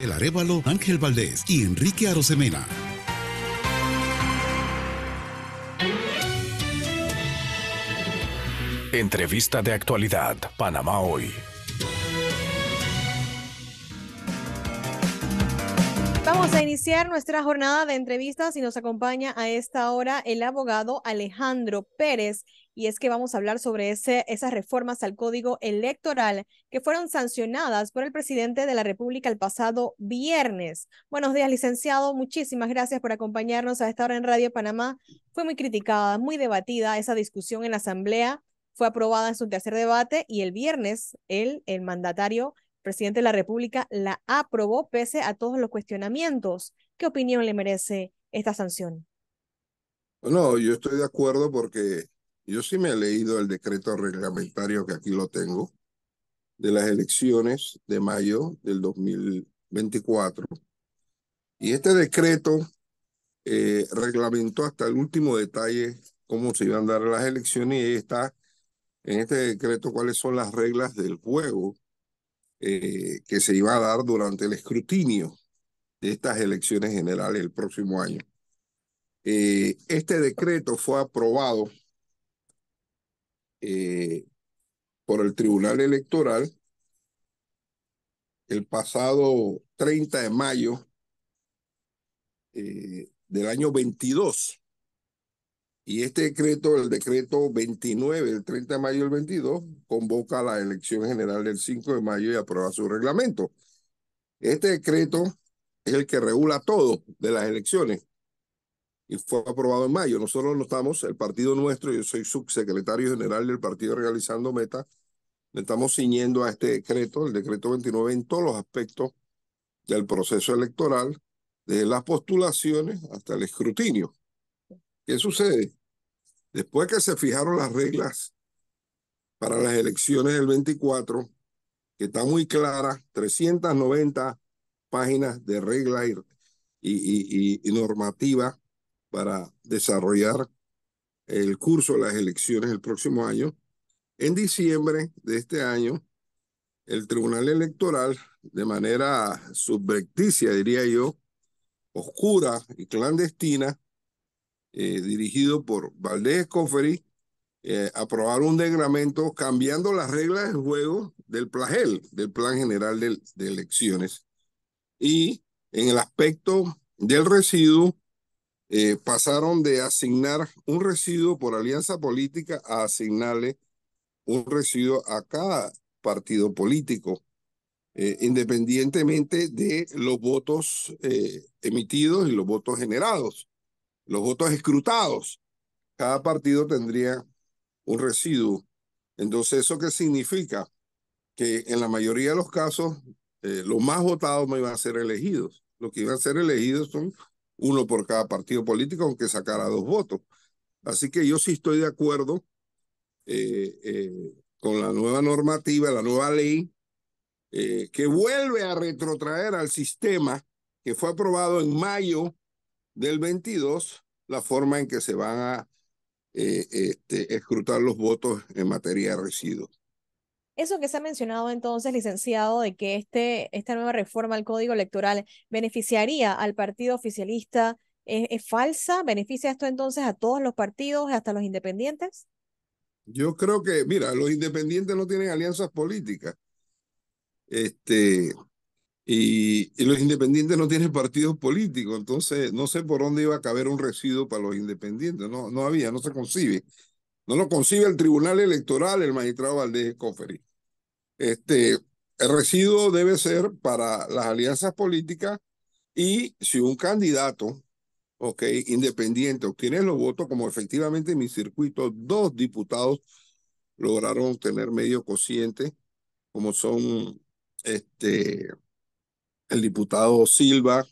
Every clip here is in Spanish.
El Arevalo, Ángel Valdés y Enrique Arosemena. Entrevista de actualidad, Panamá hoy. Vamos a iniciar nuestra jornada de entrevistas y nos acompaña a esta hora el abogado Alejandro Pérez. Y es que vamos a hablar sobre esas reformas al código electoral que fueron sancionadas por el presidente de la República el pasado viernes. Buenos días, licenciado. Muchísimas gracias por acompañarnos a esta hora en Radio Panamá. Fue muy criticada, muy debatida esa discusión en la Asamblea. Fue aprobada en su tercer debate y el viernes el, el mandatario presidente de la República la aprobó pese a todos los cuestionamientos. ¿Qué opinión le merece esta sanción? No, yo estoy de acuerdo porque yo sí me he leído el decreto reglamentario que aquí lo tengo de las elecciones de mayo del 2024. Y este decreto eh, reglamentó hasta el último detalle cómo se iban a dar las elecciones y está en este decreto cuáles son las reglas del juego eh, que se iba a dar durante el escrutinio de estas elecciones generales el próximo año. Eh, este decreto fue aprobado eh, por el Tribunal Electoral el pasado 30 de mayo del año 22. Y este decreto, el decreto 29 del 30 de mayo del 22, convoca a la elección general del 5 de mayo y aprueba su reglamento. Este decreto es el que regula todo de las elecciones y fue aprobado en mayo. Nosotros no estamos, el partido nuestro, yo soy subsecretario general del partido realizando meta, le estamos ciñendo a este decreto, el decreto 29, en todos los aspectos del proceso electoral, desde las postulaciones hasta el escrutinio. ¿Qué sucede? Después que se fijaron las reglas para las elecciones del 24, que está muy clara, 390 páginas de reglas y, y, y, normativa para desarrollar el curso de las elecciones el próximo año. En diciembre de este año, el Tribunal Electoral, de manera subrepticia, diría yo, oscura y clandestina, eh, dirigido por Valdés Escoferi eh, aprobaron un degramento cambiando las reglas del juego del plagel, del Plan General de, Elecciones. Y en el aspecto del residuo, eh, pasaron de asignar un residuo por alianza política a asignarle un residuo a cada partido político, independientemente de los votos emitidos y los votos generados los votos escrutados. Cada partido tendría un residuo. Entonces, ¿eso qué significa? Que en la mayoría de los casos, eh, los más votados no iban a ser elegidos. Los que iban a ser elegidos son uno por cada partido político, aunque sacara dos votos. Así que yo sí estoy de acuerdo eh, eh, con la nueva normativa, la nueva ley, que vuelve a retrotraer al sistema que fue aprobado en mayo del 22 la forma en que se van a eh, este, escrutar los votos en materia de residuos. Eso que se ha mencionado entonces, licenciado, de que este, esta nueva reforma al Código Electoral beneficiaría al partido oficialista, ¿es, falsa? ¿Beneficia esto entonces a todos los partidos, hasta los independientes? Yo creo que, mira, los independientes no tienen alianzas políticas. Este, y, los independientes no tienen partidos políticos, entonces no sé por dónde iba a caber un residuo para los independientes, no, no había, no se concibe. No lo concibe el Tribunal Electoral, el magistrado Valdés Coferi. Este, el residuo debe ser para las alianzas políticas y si un candidato okay independiente, obtiene los votos, como efectivamente en mi circuito, dos diputados lograron tener medio cociente, como son este el diputado Silva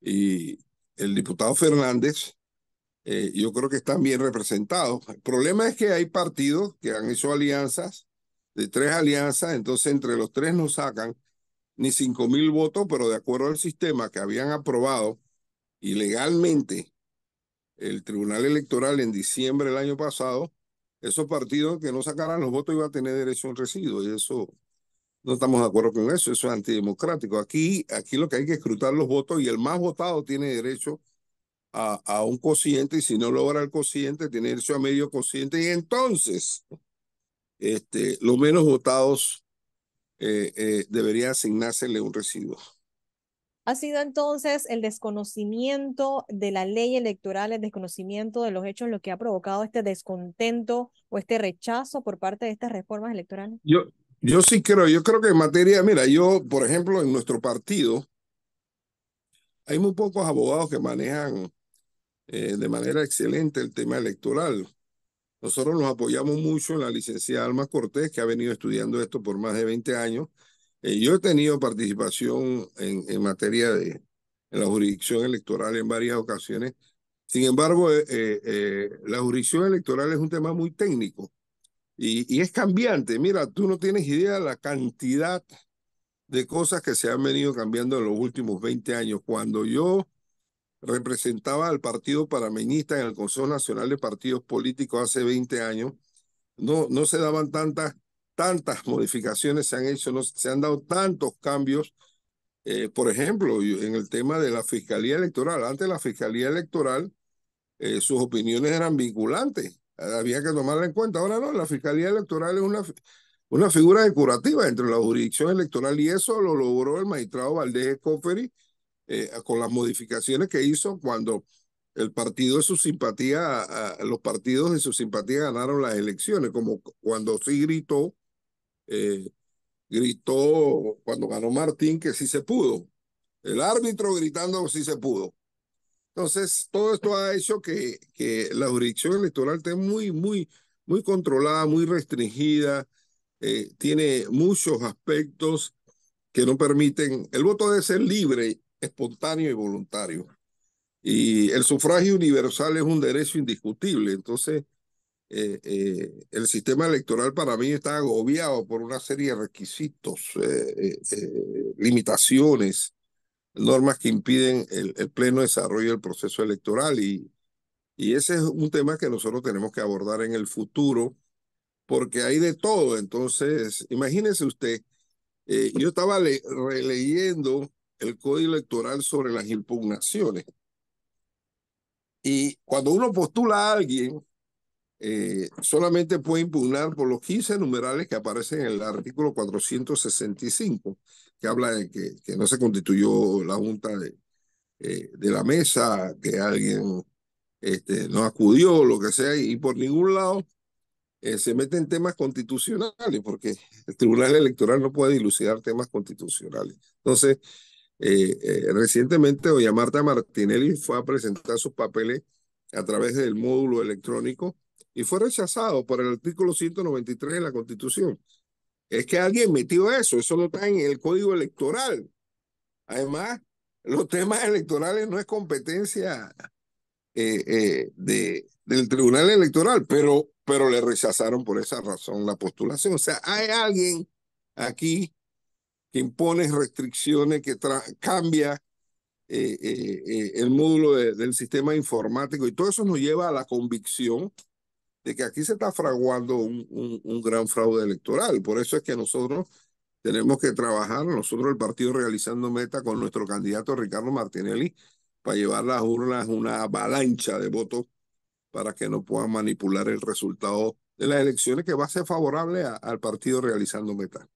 y el diputado Fernández, eh, yo creo que están bien representados. El problema es que hay partidos que han hecho alianzas, de tres alianzas, entonces entre los tres no sacan ni cinco mil votos, pero de acuerdo al sistema que habían aprobado ilegalmente el Tribunal Electoral en diciembre del año pasado, esos partidos que no sacaran los votos iban a tener derecho al un residuo y eso no estamos de acuerdo con eso, eso es antidemocrático. Aquí, aquí lo que hay que escrutar los votos y el más votado tiene derecho a, un cociente y si no logra el cociente tiene derecho a medio cociente y entonces este, los menos votados deberían eh, eh, debería asignársele un residuo. Ha sido entonces el desconocimiento de la ley electoral, el desconocimiento de los hechos lo que ha provocado este descontento o este rechazo por parte de estas reformas electorales. Yo, yo sí creo, yo creo que en materia, mira, yo, por ejemplo, en nuestro partido, hay muy pocos abogados que manejan eh, de manera excelente el tema electoral. Nosotros nos apoyamos mucho en la licenciada Alma Cortés, que ha venido estudiando esto por más de 20 años. Eh, yo he tenido participación en, en materia de en la jurisdicción electoral en varias ocasiones. Sin embargo, eh, la jurisdicción electoral es un tema muy técnico y, es cambiante. Mira, tú no tienes idea de la cantidad de cosas que se han venido cambiando en los últimos 20 años. Cuando yo representaba al Partido Parameñista en el Consejo Nacional de Partidos Políticos hace 20 años, no, no se daban tantas, tantas modificaciones, se han hecho, se han dado tantos cambios. Eh, por ejemplo, en el tema de la Fiscalía Electoral, antes la Fiscalía Electoral, eh, sus opiniones eran vinculantes eh, había que tomarla en cuenta. Ahora no, la Fiscalía Electoral es una, una figura decorativa entre la jurisdicción electoral y eso lo logró el magistrado Valdés Escoferi eh, con las modificaciones que hizo cuando el partido de su simpatía, a, los partidos de su simpatía ganaron las elecciones, como cuando sí gritó, eh, gritó cuando ganó Martín que sí se pudo. El árbitro gritando sí se pudo. Entonces, todo esto ha hecho que, que la jurisdicción electoral esté muy, muy, muy controlada, muy restringida, eh, tiene muchos aspectos que no permiten. El voto debe ser libre, espontáneo y voluntario. Y el sufragio universal es un derecho indiscutible. Entonces, eh, eh, el sistema electoral para mí está agobiado por una serie de requisitos, limitaciones normas que impiden el, pleno desarrollo del proceso electoral y, ese es un tema que nosotros tenemos que abordar en el futuro porque hay de todo. Entonces, imagínese usted, eh, yo estaba releyendo el código electoral sobre las impugnaciones y cuando uno postula a alguien, eh, solamente puede impugnar por los 15 numerales que aparecen en el artículo 465 que habla de que, que no se constituyó la junta de, eh, de la mesa, que alguien este, no acudió, lo que sea, y, por ningún lado eh, se mete en temas constitucionales, porque el Tribunal Electoral no puede dilucidar temas constitucionales. Entonces, eh, recientemente recientemente a Marta Martinelli fue a presentar sus papeles a través del módulo electrónico y fue rechazado por el artículo 193 de la Constitución. Es que alguien metió eso, eso no está en el código electoral. Además, los temas electorales no es competencia eh, eh, de, del Tribunal Electoral, pero, pero le rechazaron por esa razón la postulación. O sea, hay alguien aquí que impone restricciones, que cambia eh, el módulo del sistema informático y todo eso nos lleva a la convicción de que aquí se está fraguando un, un, gran fraude electoral. Por eso es que nosotros tenemos que trabajar, nosotros el partido realizando meta con nuestro candidato Ricardo Martinelli, para llevar las urnas una avalancha de votos para que no puedan manipular el resultado de las elecciones que va a ser favorable al partido realizando meta.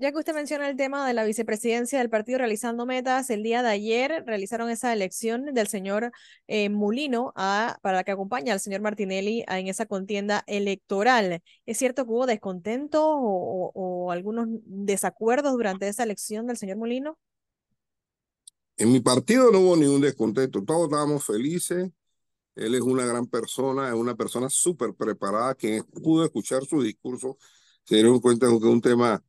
Ya que usted menciona el tema de la vicepresidencia del partido realizando metas, el día de ayer realizaron esa elección del señor eh, Mulino para que acompañe al señor Martinelli en esa contienda electoral. ¿Es cierto que hubo descontento o, algunos desacuerdos durante esa elección del señor Mulino? En mi partido no hubo ningún descontento, todos estábamos felices. Él es una gran persona, es una persona súper preparada. Quien pudo escuchar su discurso se dieron cuenta de que un tema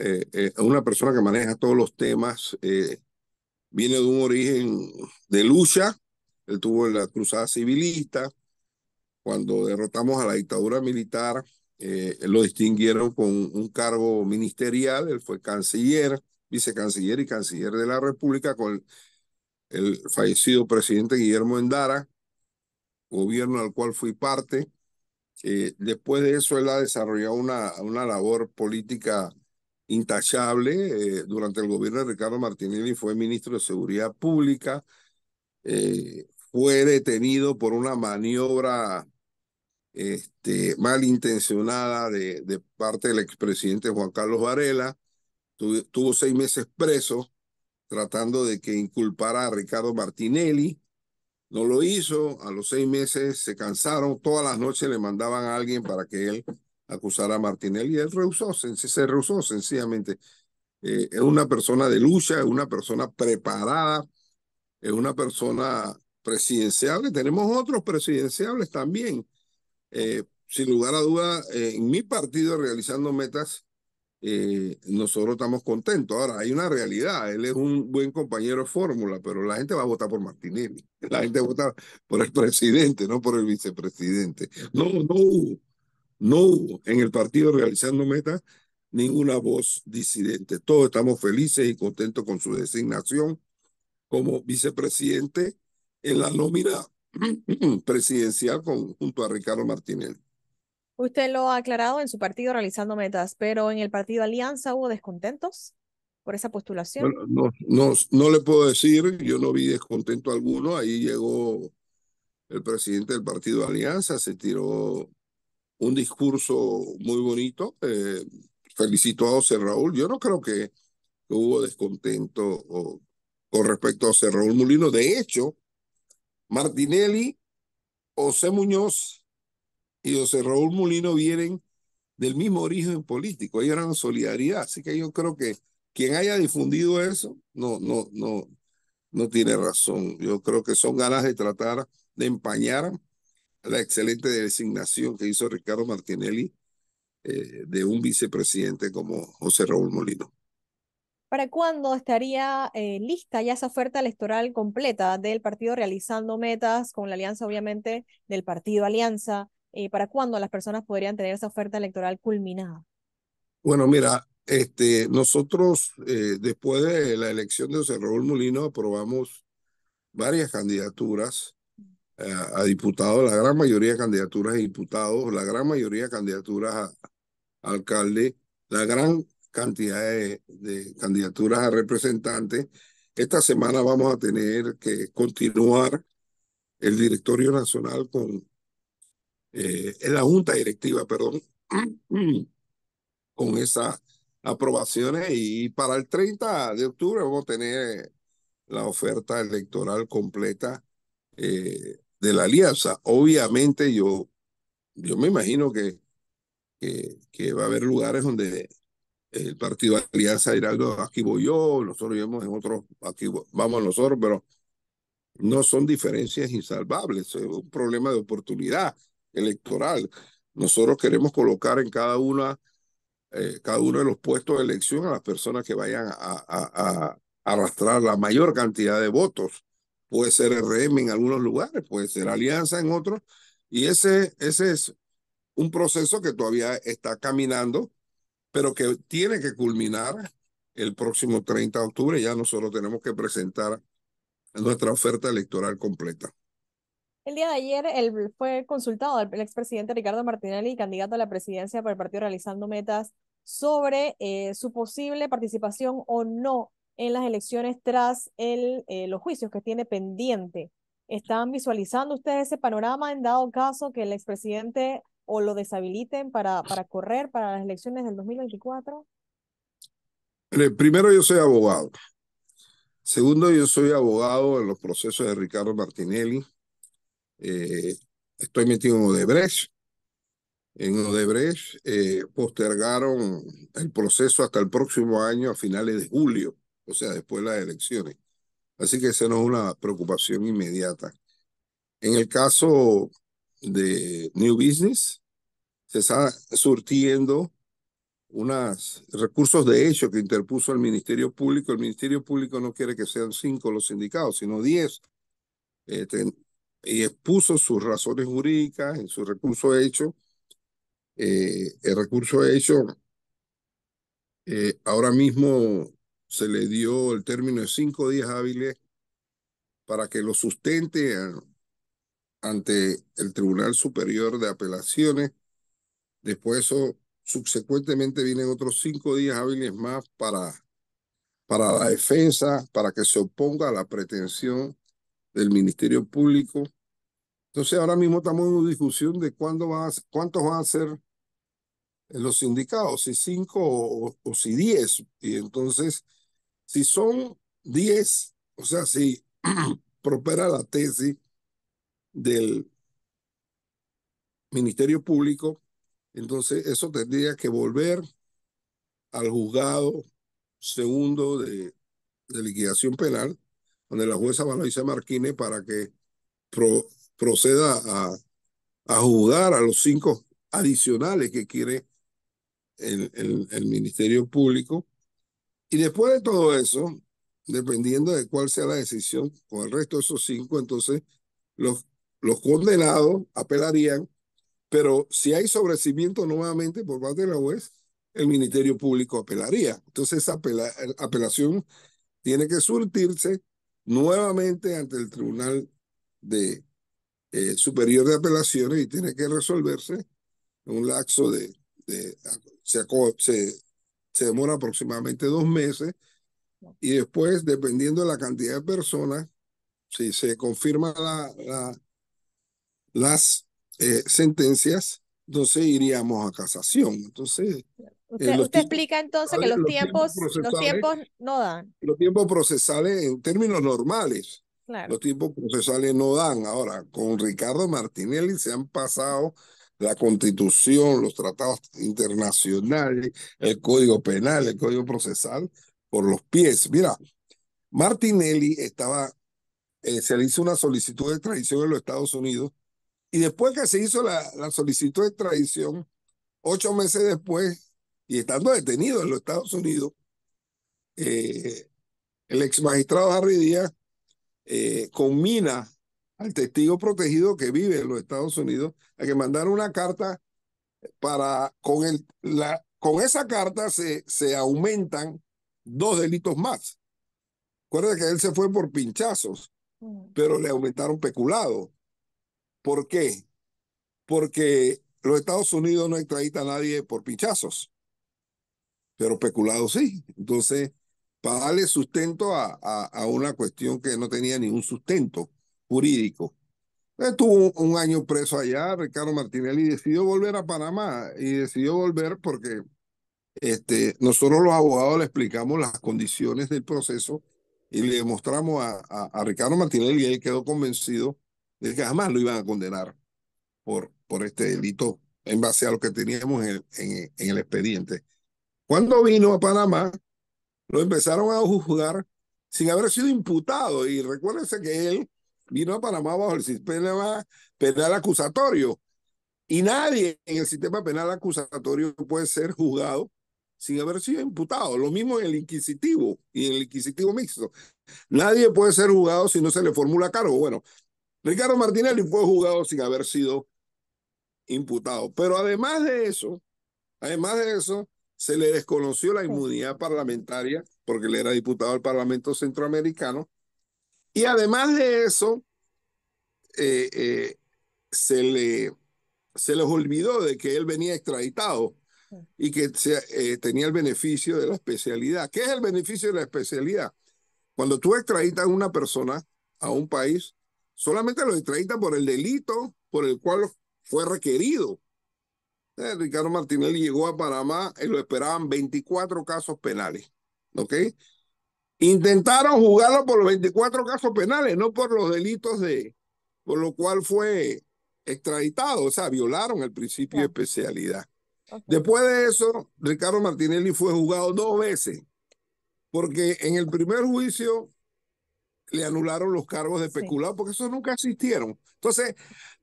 eh, eh una persona que maneja todos los temas, eh, viene de un origen de lucha, él tuvo la cruzada civilista, cuando derrotamos a la dictadura militar, eh, lo distinguieron con un cargo ministerial, él fue canciller, vicecanciller y canciller de la República con el, fallecido presidente Guillermo Endara, gobierno al cual fui parte. después de eso, él ha desarrollado una, una labor política intachable. Eh, durante el gobierno de Ricardo Martinelli fue ministro de Seguridad Pública. Eh, fue detenido por una maniobra este, malintencionada de, parte del expresidente Juan Carlos Varela. tuvo seis meses preso tratando de que inculpara a Ricardo Martinelli. No lo hizo, a los seis meses se cansaron, todas las noches le mandaban a alguien para que él acusar a Martinelli. Él rehusó, se rehusó sencillamente. Eh, es una persona de lucha, es una persona preparada, es una persona presidenciable. Tenemos otros presidenciales también. Eh, sin lugar a duda, eh, en mi partido realizando metas, nosotros estamos contentos. Ahora, hay una realidad, él es un buen compañero de fórmula, pero la gente va a votar por Martinelli, la gente vota por el presidente, no por el vicepresidente. No, no no hubo en el partido realizando metas ninguna voz disidente. Todos estamos felices y contentos con su designación como vicepresidente en la nómina presidencial junto a Ricardo Martínez. Usted lo ha aclarado en su partido realizando metas, pero en el partido Alianza hubo descontentos por esa postulación. no, no, no le puedo decir, yo no vi descontento alguno, ahí llegó el presidente del partido Alianza, se tiró un discurso muy bonito. Eh, felicito a José Raúl. Yo no creo que hubo descontento con respecto a José Raúl Mulino. De hecho, Martinelli, José Muñoz y José Raúl Mulino vienen del mismo origen político. Ellos eran solidaridad. Así que yo creo que quien haya difundido eso no, no, no, no tiene razón. Yo creo que son ganas de tratar de empañar la excelente designación que hizo Ricardo Martinelli eh, de un vicepresidente como José Raúl Molino. ¿Para cuándo estaría eh, lista ya esa oferta electoral completa del partido realizando metas con la alianza, obviamente, del partido Alianza? Eh, ¿Para cuándo las personas podrían tener esa oferta electoral culminada? Bueno, mira, este, nosotros después de la elección de José Raúl Molino aprobamos varias candidaturas eh, a, diputados, la gran mayoría de candidaturas a diputados, la gran mayoría de candidaturas a, alcaldes, alcalde, la gran cantidad de, candidaturas a representantes. Esta semana vamos a tener que continuar el directorio nacional con eh, la junta directiva, perdón, con esas aprobaciones y para el 30 de octubre vamos a tener la oferta electoral completa eh, de la alianza. Obviamente yo, yo me imagino que, que, va a haber lugares donde el partido de alianza dirá aquí voy yo, nosotros vamos en otros, aquí vamos nosotros, pero no son diferencias insalvables, es un problema de oportunidad electoral. Nosotros queremos colocar en cada una, eh, cada uno de los puestos de elección a las personas que vayan a, a, a arrastrar la mayor cantidad de votos puede ser RM en algunos lugares, puede ser Alianza en otros, y ese, ese es un proceso que todavía está caminando, pero que tiene que culminar el próximo 30 de octubre. Ya nosotros tenemos que presentar nuestra oferta electoral completa. El día de ayer él fue consultado el expresidente Ricardo Martinelli, candidato a la presidencia por el partido Realizando Metas, sobre eh, su posible participación o no en las elecciones tras eh, los juicios que tiene pendiente. ¿Están visualizando ustedes ese panorama en dado caso que el expresidente o lo deshabiliten para, correr para las elecciones del 2024? Primero, yo soy abogado. Segundo, yo soy abogado en los procesos de Ricardo Martinelli. Eh, estoy metido en Odebrecht. En Odebrecht eh, postergaron el proceso hasta el próximo año, a finales de julio o sea, después de las elecciones. Así que esa no es una preocupación inmediata. En el caso de New Business, se está surtiendo unos recursos de hecho que interpuso el Ministerio Público. El Ministerio Público no quiere que sean cinco los sindicados, sino diez. Este, y expuso sus razones jurídicas en su recurso hecho. Eh, el recurso hecho eh, ahora mismo se le dio el término de cinco días hábiles para que lo sustente ante el Tribunal Superior de Apelaciones. Después eso, subsecuentemente vienen otros cinco días hábiles más para, para la defensa, para que se oponga a la pretensión del Ministerio Público. Entonces ahora mismo estamos en una discusión de cuándo va cuántos van a ser los sindicados, si cinco o, o si diez. Y entonces si son 10, o sea, si prospera la tesis del Ministerio Público, entonces eso tendría que volver al juzgado segundo de, liquidación penal, donde la jueza Valencia Marquine para que proceda a, a juzgar a los cinco adicionales que quiere el Ministerio Público y después de todo eso, dependiendo de cuál sea la decisión con el resto de esos cinco, entonces los, los condenados apelarían, pero si hay sobrecimiento nuevamente por parte de la juez, el Ministerio Público apelaría. Entonces esa apelación tiene que surtirse nuevamente ante el Tribunal de, eh, Superior de Apelaciones y tiene que resolverse en un laxo de, de se demora aproximadamente dos meses y después, dependiendo de la cantidad de personas, si se confirma la, la las eh, sentencias, entonces iríamos a casación. Entonces, eh, usted, explica entonces que los, tiempos, los tiempos no dan. Los tiempos procesales en términos normales. Los tiempos procesales no dan. Ahora, con Ricardo Martinelli se han pasado la constitución, los tratados internacionales, el código penal, el código procesal, por los pies. Mira, Martinelli estaba, eh, se le hizo una solicitud de extradición en los Estados Unidos y después que se hizo la, la solicitud de extradición, ocho meses después, y estando detenido en los Estados Unidos, eh, el ex magistrado Harry Díaz eh, combina al testigo protegido que vive en los Estados Unidos a que mandar una carta para con el la con esa carta se, se aumentan dos delitos más. Recuerda que él se fue por pinchazos, mm. pero le aumentaron peculado. ¿Por qué? Porque los Estados Unidos no extradita a nadie por pinchazos, pero peculado sí. Entonces, para darle sustento a, a, a una cuestión que no tenía ningún sustento jurídico. Estuvo un, año preso allá, Ricardo Martinelli, y decidió volver a Panamá. Y decidió volver porque este, nosotros los abogados le explicamos las condiciones del proceso y le mostramos a, a, Ricardo Martinelli y él quedó convencido de que jamás lo iban a condenar por, por este delito en base a lo que teníamos en, en, en el expediente. Cuando vino a Panamá, lo empezaron a juzgar sin haber sido imputado. Y recuérdense que él vino a Panamá bajo el sistema penal acusatorio. Y nadie en el sistema penal acusatorio puede ser juzgado sin haber sido imputado. Lo mismo en el inquisitivo y en el inquisitivo mixto. Nadie puede ser juzgado si no se le formula cargo. Bueno, Ricardo Martinelli fue juzgado sin haber sido imputado. Pero además de eso, además de eso, se le desconoció la inmunidad parlamentaria porque él era diputado del Parlamento Centroamericano y además de eso, eh, eh, se, le, se les olvidó de que él venía extraditado y que eh, tenía el beneficio de la especialidad. ¿Qué es el beneficio de la especialidad? Cuando tú extraditas a una persona a un país, solamente lo extraditas por el delito por el cual fue requerido. Ricardo Martinelli llegó a Panamá y lo esperaban 24 casos penales. ¿Ok? Intentaron juzgarlo por los 24 casos penales, no por los delitos de, por lo cual fue extraditado, o sea, violaron el principio de especialidad. Después de eso, Ricardo Martinelli fue juzgado dos veces, porque en el primer juicio le anularon los cargos de especulado, porque esos nunca existieron. Entonces,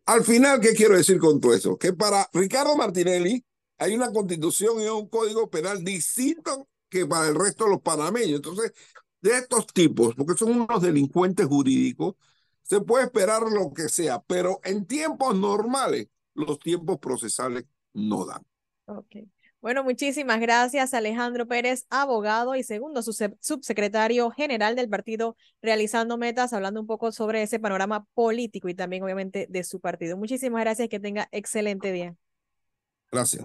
al final, ¿qué quiero decir con todo eso? Que para Ricardo Martinelli hay una constitución y un código penal distinto que para el resto de los panameños. Entonces, de estos tipos, porque son unos delincuentes jurídicos, se puede esperar lo que sea, pero en tiempos normales los tiempos procesales no dan. Bueno, muchísimas gracias Alejandro Pérez, abogado y segundo subsecretario general del partido Realizando Metas, hablando un poco sobre ese panorama político y también obviamente de su partido. Muchísimas gracias, que tenga excelente día. Gracias.